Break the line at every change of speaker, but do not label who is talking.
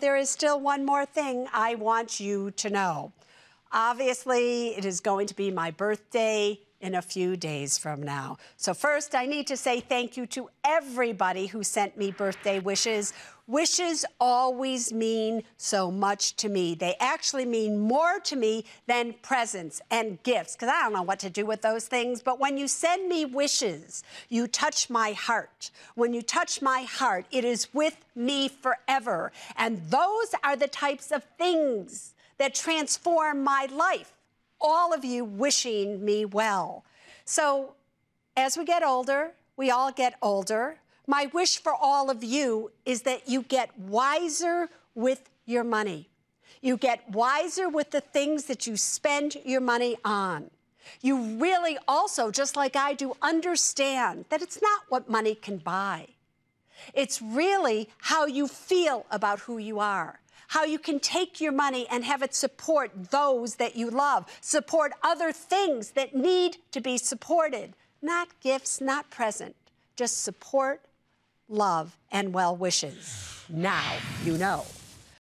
There is still one more thing I want you to know. Obviously, it is going to be my birthday in a few days from now. So first, I need to say thank you to everybody who sent me birthday wishes. Wishes always mean so much to me. They actually mean more to me than presents and gifts, because I don't know what to do with those things. But when you send me wishes, you touch my heart. When you touch my heart, it is with me forever. And those are the types of things that transform my life all of you wishing me well. So as we get older, we all get older. My wish for all of you is that you get wiser with your money. You get wiser with the things that you spend your money on. You really also, just like I do, understand that it's not what money can buy. It's really how you feel about who you are how you can take your money and have it support those that you love, support other things that need to be supported, not gifts, not present, just support, love, and well wishes. Now you know.